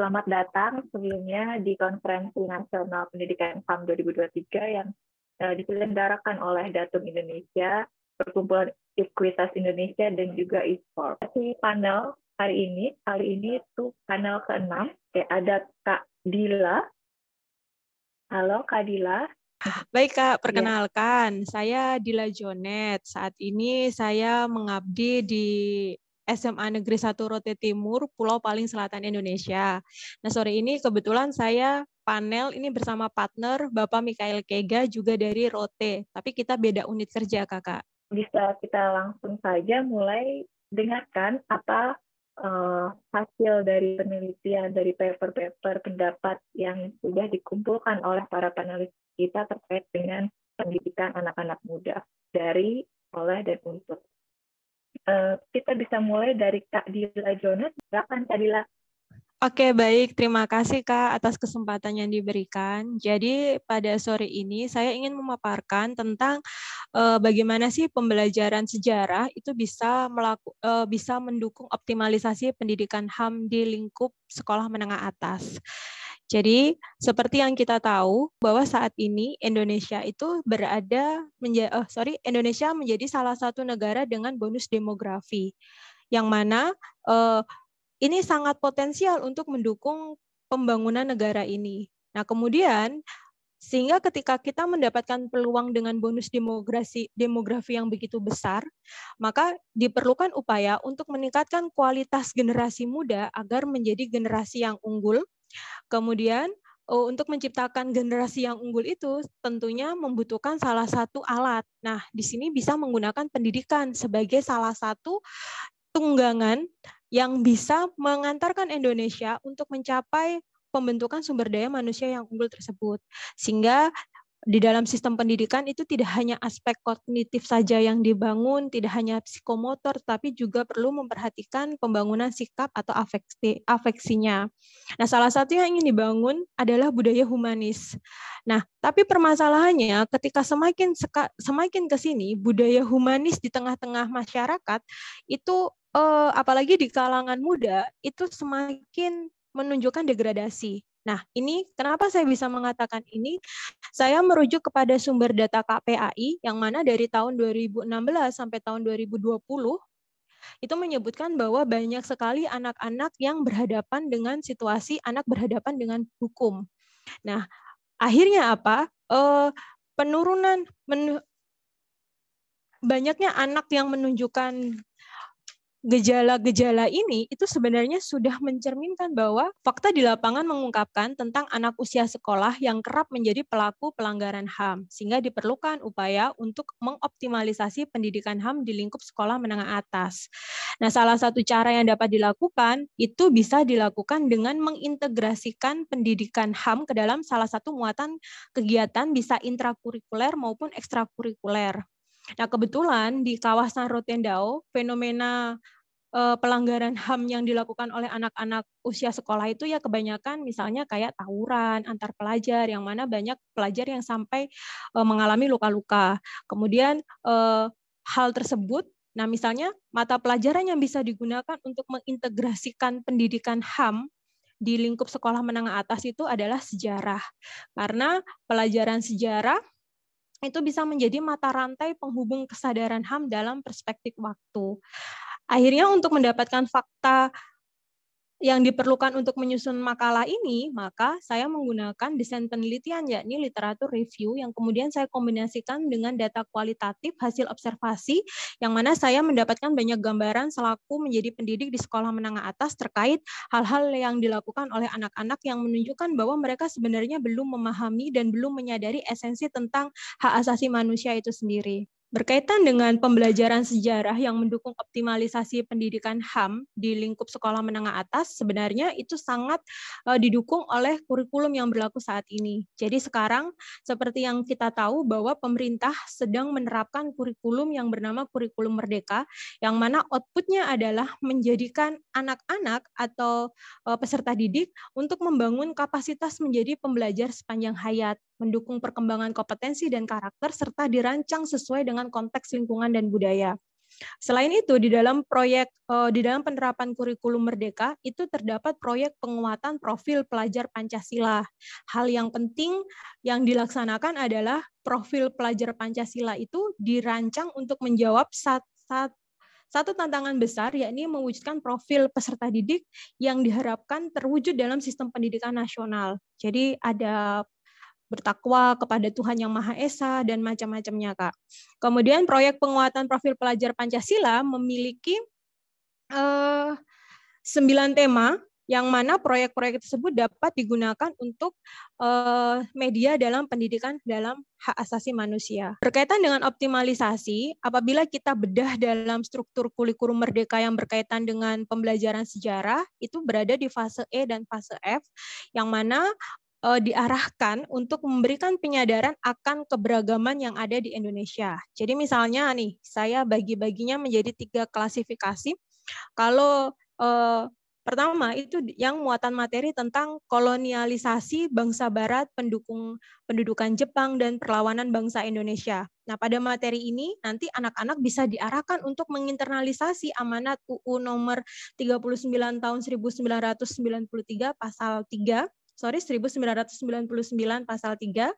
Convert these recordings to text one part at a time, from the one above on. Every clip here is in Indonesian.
Selamat datang sebelumnya di Konferensi Nasional Pendidikan FAM 2023 yang uh, diselenggarakan oleh Datum Indonesia, Perkumpulan Ekuitas Indonesia, dan juga ISPOR. Di panel hari ini, kali ini itu panel ke-6, ya, ada Kak Dila. Halo Kak Dila. Baik Kak, iya. perkenalkan, ya. saya Dila Jonet. Saat ini saya mengabdi di SMA Negeri 1 Rote Timur, pulau paling selatan Indonesia. Nah, sore ini kebetulan saya panel ini bersama partner Bapak Mikael Kega juga dari Rote, tapi kita beda unit kerja, Kakak. Bisa kita langsung saja mulai dengarkan apa uh, hasil dari penelitian dari paper-paper pendapat yang sudah dikumpulkan oleh para panelis kita terkait dengan pendidikan anak-anak muda. kita mulai dari Kak Dila Jonas. Silakan Kak Dila. Oke, baik. Terima kasih, Kak, atas kesempatan yang diberikan. Jadi, pada sore ini saya ingin memaparkan tentang eh, bagaimana sih pembelajaran sejarah itu bisa melaku, eh, bisa mendukung optimalisasi pendidikan HAM di lingkup sekolah menengah atas. Jadi seperti yang kita tahu bahwa saat ini Indonesia itu berada menja oh, sorry Indonesia menjadi salah satu negara dengan bonus demografi yang mana eh, ini sangat potensial untuk mendukung pembangunan negara ini. Nah kemudian sehingga ketika kita mendapatkan peluang dengan bonus demografi demografi yang begitu besar maka diperlukan upaya untuk meningkatkan kualitas generasi muda agar menjadi generasi yang unggul Kemudian eh, untuk menciptakan generasi yang unggul itu tentunya membutuhkan salah satu alat. Nah, di sini bisa menggunakan pendidikan sebagai salah satu tunggangan yang bisa mengantarkan Indonesia untuk mencapai pembentukan sumber daya manusia yang unggul tersebut. Sehingga di dalam sistem pendidikan itu tidak hanya aspek kognitif saja yang dibangun, tidak hanya psikomotor, tapi juga perlu memperhatikan pembangunan sikap atau afeksi, afeksinya. Nah, salah satu yang ingin dibangun adalah budaya humanis. Nah, tapi permasalahannya ketika semakin semakin ke sini budaya humanis di tengah-tengah masyarakat itu eh, apalagi di kalangan muda itu semakin menunjukkan degradasi. Nah, ini kenapa saya bisa mengatakan ini? Saya merujuk kepada sumber data KPAI yang mana dari tahun 2016 sampai tahun 2020 itu menyebutkan bahwa banyak sekali anak-anak yang berhadapan dengan situasi anak berhadapan dengan hukum. Nah, akhirnya apa? E, penurunan men, banyaknya anak yang menunjukkan gejala-gejala ini itu sebenarnya sudah mencerminkan bahwa fakta di lapangan mengungkapkan tentang anak usia sekolah yang kerap menjadi pelaku pelanggaran HAM, sehingga diperlukan upaya untuk mengoptimalisasi pendidikan HAM di lingkup sekolah menengah atas. Nah, salah satu cara yang dapat dilakukan itu bisa dilakukan dengan mengintegrasikan pendidikan HAM ke dalam salah satu muatan kegiatan bisa intrakurikuler maupun ekstrakurikuler. Nah, kebetulan di kawasan Rotendao, fenomena eh, pelanggaran HAM yang dilakukan oleh anak-anak usia sekolah itu ya kebanyakan misalnya kayak tawuran antar pelajar yang mana banyak pelajar yang sampai eh, mengalami luka-luka. Kemudian eh, hal tersebut Nah, misalnya mata pelajaran yang bisa digunakan untuk mengintegrasikan pendidikan HAM di lingkup sekolah menengah atas itu adalah sejarah. Karena pelajaran sejarah itu bisa menjadi mata rantai penghubung kesadaran HAM dalam perspektif waktu. Akhirnya untuk mendapatkan fakta yang diperlukan untuk menyusun makalah ini, maka saya menggunakan desain penelitian, yakni literatur review, yang kemudian saya kombinasikan dengan data kualitatif hasil observasi, yang mana saya mendapatkan banyak gambaran selaku menjadi pendidik di sekolah menengah atas terkait hal-hal yang dilakukan oleh anak-anak yang menunjukkan bahwa mereka sebenarnya belum memahami dan belum menyadari esensi tentang hak asasi manusia itu sendiri. Berkaitan dengan pembelajaran sejarah yang mendukung optimalisasi pendidikan HAM di lingkup sekolah menengah atas, sebenarnya itu sangat eh, didukung oleh kurikulum yang berlaku saat ini. Jadi sekarang seperti yang kita tahu bahwa pemerintah sedang menerapkan kurikulum yang bernama kurikulum merdeka, yang mana outputnya adalah menjadikan anak-anak atau eh, peserta didik untuk membangun kapasitas menjadi pembelajar sepanjang hayat mendukung perkembangan kompetensi dan karakter, serta dirancang sesuai dengan konteks lingkungan dan budaya. Selain itu, di dalam proyek eh, di dalam penerapan kurikulum merdeka itu terdapat proyek penguatan profil pelajar Pancasila. Hal yang penting yang dilaksanakan adalah profil pelajar Pancasila itu dirancang untuk menjawab satu satu tantangan besar yakni mewujudkan profil peserta didik yang diharapkan terwujud dalam sistem pendidikan nasional. Jadi ada bertakwa kepada Tuhan Yang Maha Esa, dan macam-macamnya, Kak. Kemudian proyek penguatan profil pelajar Pancasila memiliki eh, sembilan tema yang mana proyek-proyek tersebut dapat digunakan untuk uh, media dalam pendidikan dalam hak asasi manusia. Berkaitan dengan optimalisasi, apabila kita bedah dalam struktur kurikulum merdeka yang berkaitan dengan pembelajaran sejarah, itu berada di fase E dan fase F, yang mana Eh, diarahkan untuk memberikan penyadaran akan keberagaman yang ada di Indonesia. Jadi misalnya nih, saya bagi-baginya menjadi tiga klasifikasi. Kalau eh, pertama itu yang muatan materi tentang kolonialisasi bangsa Barat, pendukung pendudukan Jepang dan perlawanan bangsa Indonesia. Nah, pada materi ini nanti anak-anak bisa diarahkan untuk menginternalisasi amanat UU nomor 39 tahun 1993 pasal 3 sorry 1999 pasal 3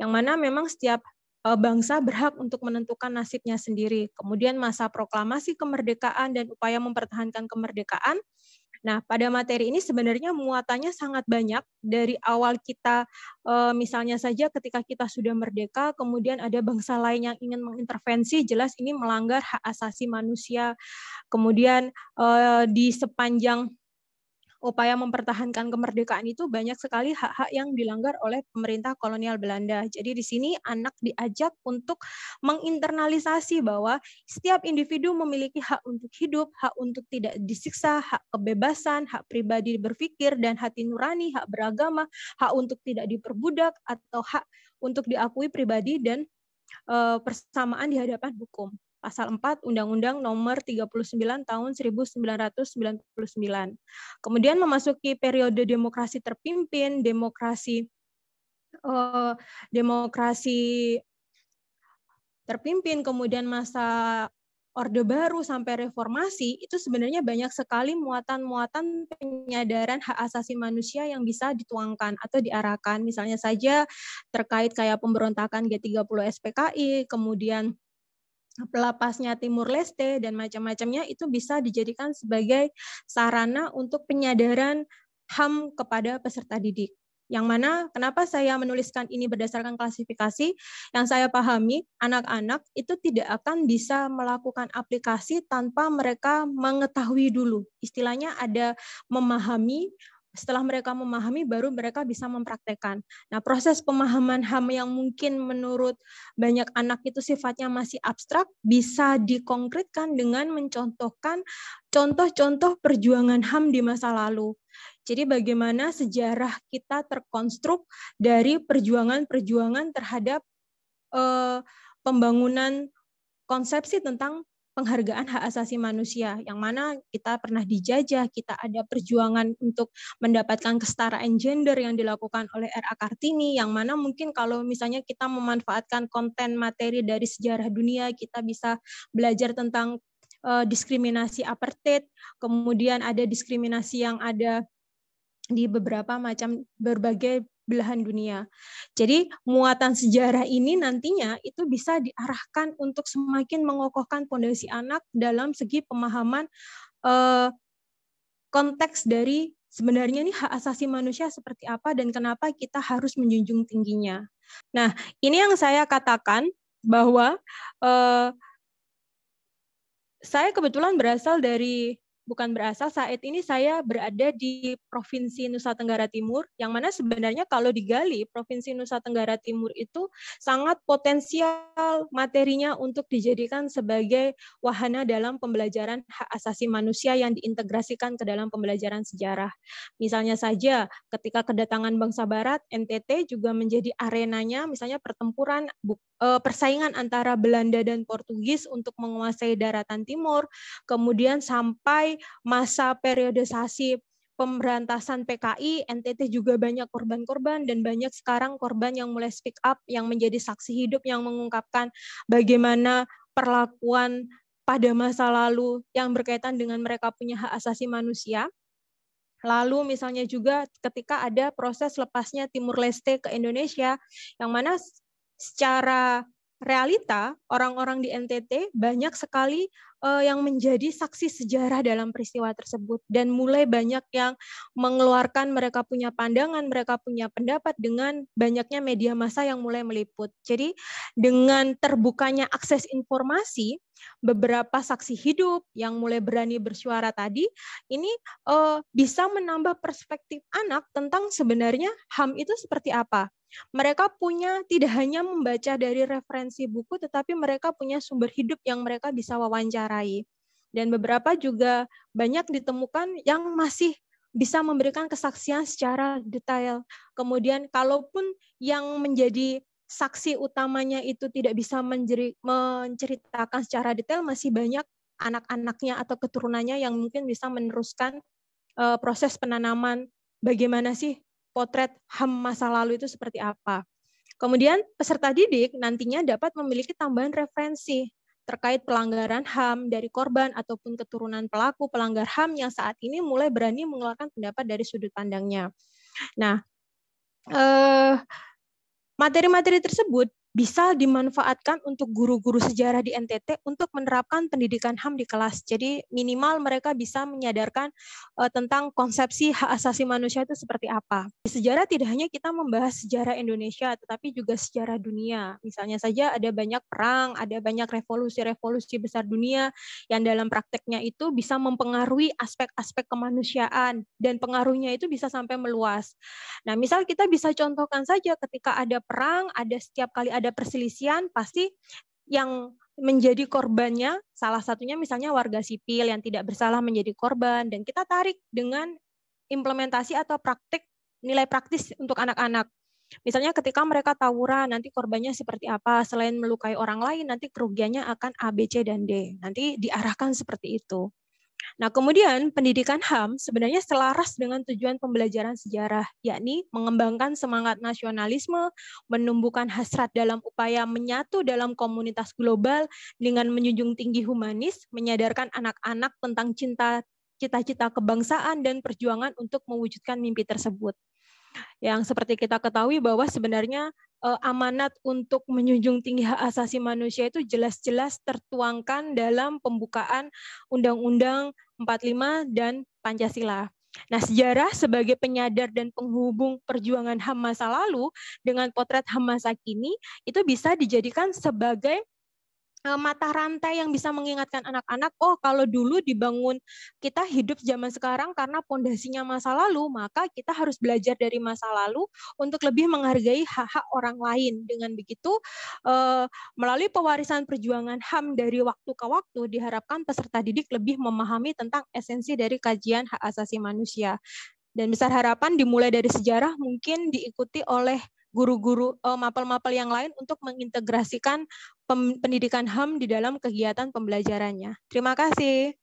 yang mana memang setiap eh, bangsa berhak untuk menentukan nasibnya sendiri. Kemudian masa proklamasi kemerdekaan dan upaya mempertahankan kemerdekaan. Nah, pada materi ini sebenarnya muatannya sangat banyak dari awal kita eh, misalnya saja ketika kita sudah merdeka, kemudian ada bangsa lain yang ingin mengintervensi, jelas ini melanggar hak asasi manusia. Kemudian eh, di sepanjang upaya mempertahankan kemerdekaan itu banyak sekali hak-hak yang dilanggar oleh pemerintah kolonial Belanda. Jadi di sini anak diajak untuk menginternalisasi bahwa setiap individu memiliki hak untuk hidup, hak untuk tidak disiksa, hak kebebasan, hak pribadi berpikir dan hati nurani, hak beragama, hak untuk tidak diperbudak atau hak untuk diakui pribadi dan eh, persamaan di hadapan hukum pasal 4 Undang-Undang Nomor 39 Tahun 1999. Kemudian memasuki periode demokrasi terpimpin, demokrasi eh, demokrasi terpimpin, kemudian masa Orde Baru sampai reformasi itu sebenarnya banyak sekali muatan-muatan penyadaran hak asasi manusia yang bisa dituangkan atau diarahkan. Misalnya saja terkait kayak pemberontakan G30 SPKI, kemudian pelapasnya Timur Leste dan macam-macamnya itu bisa dijadikan sebagai sarana untuk penyadaran HAM kepada peserta didik. Yang mana kenapa saya menuliskan ini berdasarkan klasifikasi yang saya pahami anak-anak itu tidak akan bisa melakukan aplikasi tanpa mereka mengetahui dulu. Istilahnya ada memahami, setelah mereka memahami baru mereka bisa mempraktekkan. Nah, proses pemahaman HAM yang mungkin menurut banyak anak itu sifatnya masih abstrak bisa dikonkretkan dengan mencontohkan contoh-contoh perjuangan HAM di masa lalu. Jadi bagaimana sejarah kita terkonstruk dari perjuangan-perjuangan terhadap eh, pembangunan konsepsi tentang penghargaan hak asasi manusia yang mana kita pernah dijajah, kita ada perjuangan untuk mendapatkan kesetaraan gender yang dilakukan oleh RA Kartini yang mana mungkin kalau misalnya kita memanfaatkan konten materi dari sejarah dunia kita bisa belajar tentang uh, diskriminasi apartheid, kemudian ada diskriminasi yang ada di beberapa macam berbagai belahan dunia. Jadi muatan sejarah ini nantinya itu bisa diarahkan untuk semakin mengokohkan pondasi anak dalam segi pemahaman eh, konteks dari sebenarnya ini hak asasi manusia seperti apa dan kenapa kita harus menjunjung tingginya. Nah, ini yang saya katakan bahwa eh, saya kebetulan berasal dari bukan berasal saat ini saya berada di Provinsi Nusa Tenggara Timur, yang mana sebenarnya kalau digali Provinsi Nusa Tenggara Timur itu sangat potensial materinya untuk dijadikan sebagai wahana dalam pembelajaran hak asasi manusia yang diintegrasikan ke dalam pembelajaran sejarah. Misalnya saja ketika kedatangan bangsa barat, NTT juga menjadi arenanya misalnya pertempuran Eh, persaingan antara Belanda dan Portugis untuk menguasai daratan timur, kemudian sampai masa periodisasi pemberantasan PKI, NTT juga banyak korban-korban dan banyak sekarang korban yang mulai speak up, yang menjadi saksi hidup yang mengungkapkan bagaimana perlakuan pada masa lalu yang berkaitan dengan mereka punya hak asasi manusia. Lalu misalnya juga ketika ada proses lepasnya Timur Leste ke Indonesia, yang mana secara realita orang-orang di NTT banyak sekali uh, yang menjadi saksi sejarah dalam peristiwa tersebut dan mulai banyak yang mengeluarkan mereka punya pandangan, mereka punya pendapat dengan banyaknya media massa yang mulai meliput. Jadi dengan terbukanya akses informasi, beberapa saksi hidup yang mulai berani bersuara tadi ini uh, bisa menambah perspektif anak tentang sebenarnya HAM itu seperti apa. Mereka punya tidak hanya membaca dari referensi buku, tetapi mereka punya sumber hidup yang mereka bisa wawancara ditarai. Dan beberapa juga banyak ditemukan yang masih bisa memberikan kesaksian secara detail. Kemudian kalaupun yang menjadi saksi utamanya itu tidak bisa menjeri, menceritakan secara detail masih banyak anak-anaknya atau keturunannya yang mungkin bisa meneruskan uh, proses penanaman bagaimana sih potret HAM masa lalu itu seperti apa. Kemudian peserta didik nantinya dapat memiliki tambahan referensi terkait pelanggaran HAM dari korban ataupun keturunan pelaku pelanggar HAM yang saat ini mulai berani mengeluarkan pendapat dari sudut pandangnya. Nah, eh, materi-materi tersebut bisa dimanfaatkan untuk guru-guru sejarah di NTT untuk menerapkan pendidikan HAM di kelas. Jadi minimal mereka bisa menyadarkan uh, tentang konsepsi hak asasi manusia itu seperti apa. Di sejarah tidak hanya kita membahas sejarah Indonesia, tetapi juga sejarah dunia. Misalnya saja ada banyak perang, ada banyak revolusi-revolusi besar dunia yang dalam prakteknya itu bisa mempengaruhi aspek-aspek kemanusiaan dan pengaruhnya itu bisa sampai meluas. Nah, misal kita bisa contohkan saja ketika ada perang, ada setiap kali ada ada perselisihan pasti yang menjadi korbannya salah satunya misalnya warga sipil yang tidak bersalah menjadi korban dan kita tarik dengan implementasi atau praktik nilai praktis untuk anak-anak. Misalnya ketika mereka tawuran, nanti korbannya seperti apa? Selain melukai orang lain, nanti kerugiannya akan A, B, C, dan D. Nanti diarahkan seperti itu. Nah, kemudian pendidikan HAM sebenarnya selaras dengan tujuan pembelajaran sejarah, yakni mengembangkan semangat nasionalisme, menumbuhkan hasrat dalam upaya menyatu dalam komunitas global dengan menjunjung tinggi humanis, menyadarkan anak-anak tentang cinta cita-cita kebangsaan dan perjuangan untuk mewujudkan mimpi tersebut. Yang seperti kita ketahui bahwa sebenarnya eh, amanat untuk menjunjung tinggi hak asasi manusia itu jelas-jelas tertuangkan dalam pembukaan Undang-Undang 45 dan Pancasila. Nah, sejarah sebagai penyadar dan penghubung perjuangan HAM masa lalu dengan potret HAM masa kini itu bisa dijadikan sebagai E, mata rantai yang bisa mengingatkan anak-anak, oh kalau dulu dibangun kita hidup zaman sekarang karena pondasinya masa lalu, maka kita harus belajar dari masa lalu untuk lebih menghargai hak-hak orang lain. Dengan begitu, e, melalui pewarisan perjuangan HAM dari waktu ke waktu, diharapkan peserta didik lebih memahami tentang esensi dari kajian hak asasi manusia dan besar harapan dimulai dari sejarah mungkin diikuti oleh guru-guru uh, mapel-mapel yang lain untuk mengintegrasikan pendidikan HAM di dalam kegiatan pembelajarannya. Terima kasih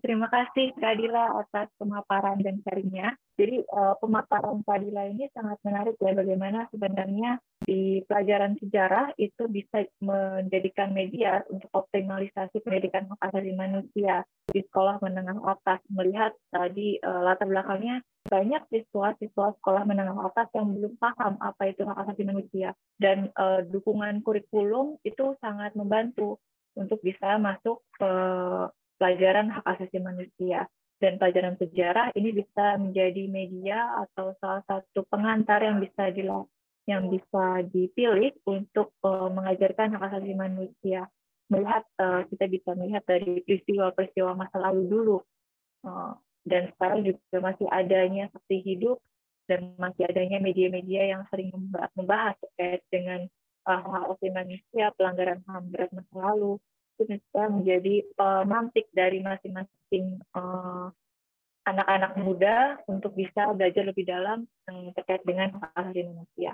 terima kasih Kak Dila atas pemaparan dan sharingnya. Jadi uh, pemaparan Kak Dila ini sangat menarik ya bagaimana sebenarnya di pelajaran sejarah itu bisa menjadikan media untuk optimalisasi pendidikan hak asasi manusia di sekolah menengah atas melihat tadi uh, latar belakangnya banyak siswa-siswa sekolah menengah atas yang belum paham apa itu hak asasi manusia dan uh, dukungan kurikulum itu sangat membantu untuk bisa masuk ke uh, pelajaran hak asasi manusia dan pelajaran sejarah ini bisa menjadi media atau salah satu pengantar yang bisa dilakukan yang bisa dipilih untuk uh, mengajarkan hak asasi manusia melihat uh, kita bisa melihat dari peristiwa-peristiwa masa lalu dulu uh, dan sekarang juga masih adanya seperti hidup dan masih adanya media-media yang sering membahas terkait dengan uh, hak asasi manusia pelanggaran ham berat masa lalu itu bisa menjadi pemantik eh, dari masing-masing eh, anak-anak muda untuk bisa belajar lebih dalam eh, terkait dengan hal-hal di manusia.